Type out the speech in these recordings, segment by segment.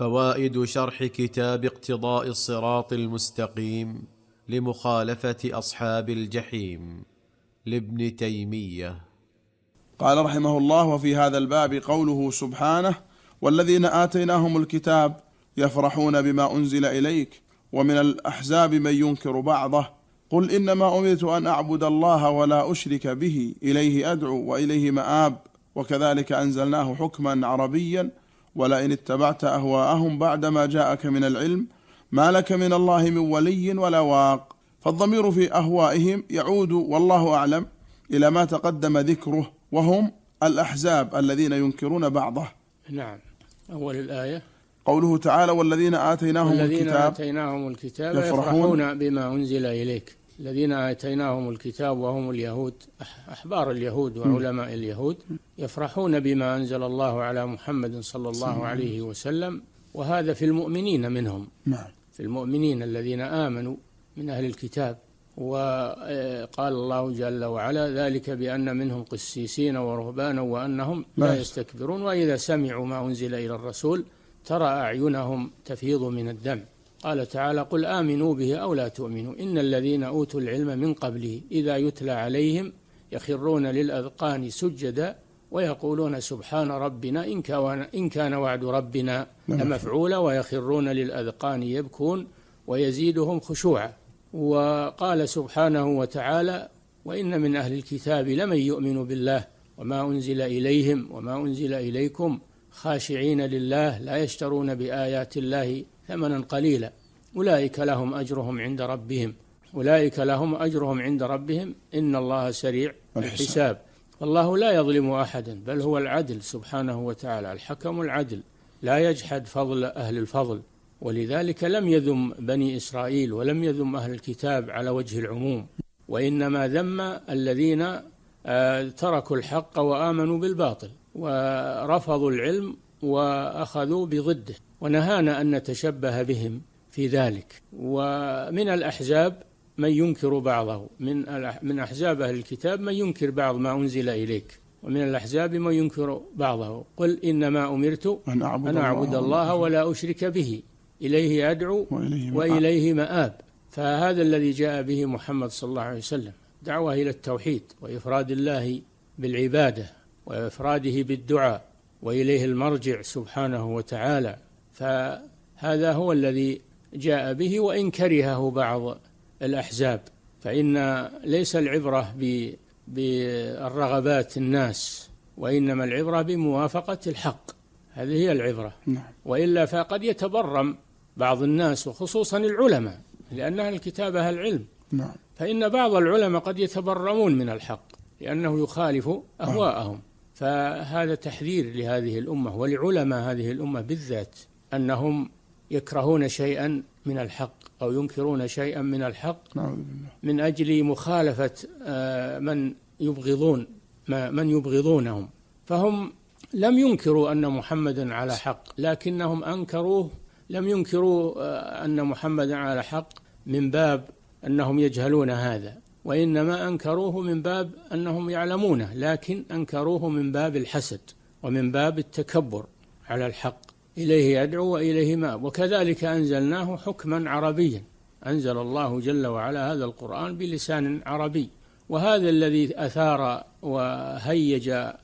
فوائد شرح كتاب اقتضاء الصراط المستقيم لمخالفه اصحاب الجحيم لابن تيميه قال رحمه الله وفي هذا الباب قوله سبحانه والذين اتيناهم الكتاب يفرحون بما انزل اليك ومن الاحزاب من ينكر بعضه قل انما امرت ان اعبد الله ولا اشرك به اليه ادعو واليه مآب وكذلك انزلناه حكما عربيا ولئن اتبعت أهواءهم بعد ما جاءك من العلم ما لك من الله من ولي ولا واق فالضمير في أهوائهم يعود والله أعلم إلى ما تقدم ذكره وهم الأحزاب الذين ينكرون بعضه نعم أول الآية قوله تعالى والذين آتيناهم والذين الكتاب, آتيناهم الكتاب يفرحون, يفرحون بما أنزل إليك الذين آتيناهم الكتاب وهم اليهود أحبار اليهود وعلماء اليهود يفرحون بما أنزل الله على محمد صلى الله عليه وسلم وهذا في المؤمنين منهم نعم. في المؤمنين الذين آمنوا من أهل الكتاب وقال آه، الله جل وعلا ذلك بأن منهم قسيسين ورهبانا وأنهم لا نعم. يستكبرون وإذا سمعوا ما أنزل إلى الرسول ترى أعينهم تفيض من الدم قال تعالى قل آمنوا به أو لا تؤمنوا إن الذين أوتوا العلم من قبله إذا يتلى عليهم يخرون للأذقان سجدا ويقولون سبحان ربنا إن كان, إن كان وعد ربنا نعم. لمفعولا ويخرون للأذقان يبكون ويزيدهم خشوعا وقال سبحانه وتعالى وإن من أهل الكتاب لمن يؤمن بالله وما أنزل إليهم وما أنزل إليكم خاشعين لله لا يشترون بآيات الله ثمنا قليلا أولئك لهم أجرهم عند ربهم أولئك لهم أجرهم عند ربهم إن الله سريع الحساب والله لا يظلم أحدا بل هو العدل سبحانه وتعالى الحكم العدل لا يجحد فضل أهل الفضل ولذلك لم يذم بني إسرائيل ولم يذم أهل الكتاب على وجه العموم وإنما ذم الذين آه، تركوا الحق وآمنوا بالباطل ورفضوا العلم وأخذوا بضده ونهانا أن نتشبه بهم في ذلك ومن الأحزاب من ينكر بعضه من من أحزاب أهل الكتاب من ينكر بعض ما أنزل إليك ومن الأحزاب من ينكر بعضه قل إنما أمرت أن أعبد, أن أعبد الله, الله ولا أشرك به إليه أدعو وإليه, وإليه مآب فهذا الذي جاء به محمد صلى الله عليه وسلم دعوة إلى التوحيد وإفراد الله بالعبادة وإفراده بالدعاء وإليه المرجع سبحانه وتعالى فهذا هو الذي جاء به وإن كرهه بعض الأحزاب فإن ليس العبرة بالرغبات الناس وإنما العبرة بموافقة الحق هذه هي العبرة نعم. وإلا فقد يتبرم بعض الناس وخصوصا العلماء لانها الكتابة العلم نعم. فإن بعض العلماء قد يتبرمون من الحق لأنه يخالف أهواءهم نعم. فهذا تحذير لهذه الأمة ولعلماء هذه الأمة بالذات أنهم يكرهون شيئا من الحق أو ينكرون شيئا من الحق من أجل مخالفة آه، من يبغضون من يبغضونهم فهم لم ينكروا أن محمدا على حق لكنهم أنكروه لم ينكروا آه، أن محمدا على حق من باب أنهم يجهلون هذا وإنما أنكروه من باب أنهم يعلمونه لكن أنكروه من باب الحسد ومن باب التكبر على الحق إليه يدعو وإليه ما وكذلك أنزلناه حكما عربيا أنزل الله جل وعلا هذا القرآن بلسان عربي وهذا الذي أثار وهيج آه،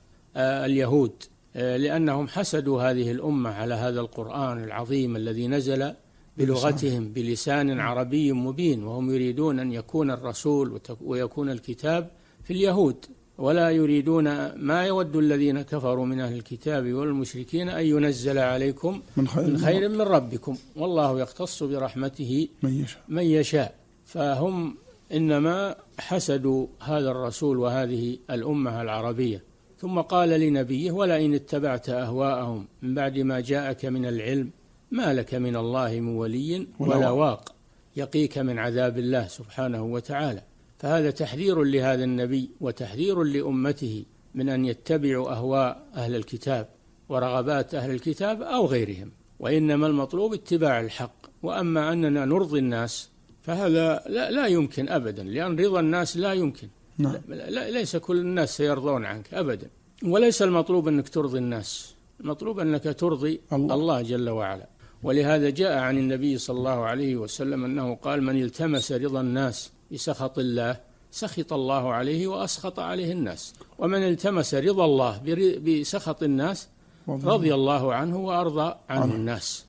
اليهود آه، لأنهم حسدوا هذه الأمة على هذا القرآن العظيم الذي نزل بلغتهم بلسان عربي مبين وهم يريدون أن يكون الرسول ويكون الكتاب في اليهود ولا يريدون ما يود الذين كفروا من أهل الكتاب والمشركين أن ينزل عليكم من خير من, خير من ربكم والله يختص برحمته من يشاء, من يشاء فهم إنما حسدوا هذا الرسول وهذه الأمة العربية ثم قال لنبيه ولئن اتبعت أهواءهم من بعد ما جاءك من العلم ما لك من الله من ولي ولا واق يقيك من عذاب الله سبحانه وتعالى فهذا تحذير لهذا النبي وتحذير لأمته من أن يتبعوا أهواء أهل الكتاب ورغبات أهل الكتاب أو غيرهم وإنما المطلوب اتباع الحق وأما أننا نرضي الناس فهذا لا, لا يمكن أبدا لأن رضا الناس لا يمكن نعم. لا, لا ليس كل الناس سيرضون عنك أبدا وليس المطلوب أنك ترضي الناس المطلوب أنك ترضي الله, الله جل وعلا ولهذا جاء عن النبي صلى الله عليه وسلم أنه قال من التمس رضا الناس بسخط الله سخط الله عليه وأسخط عليه الناس ومن التمس رضا الله بسخط الناس رضي الله عنه وأرضى عنه الناس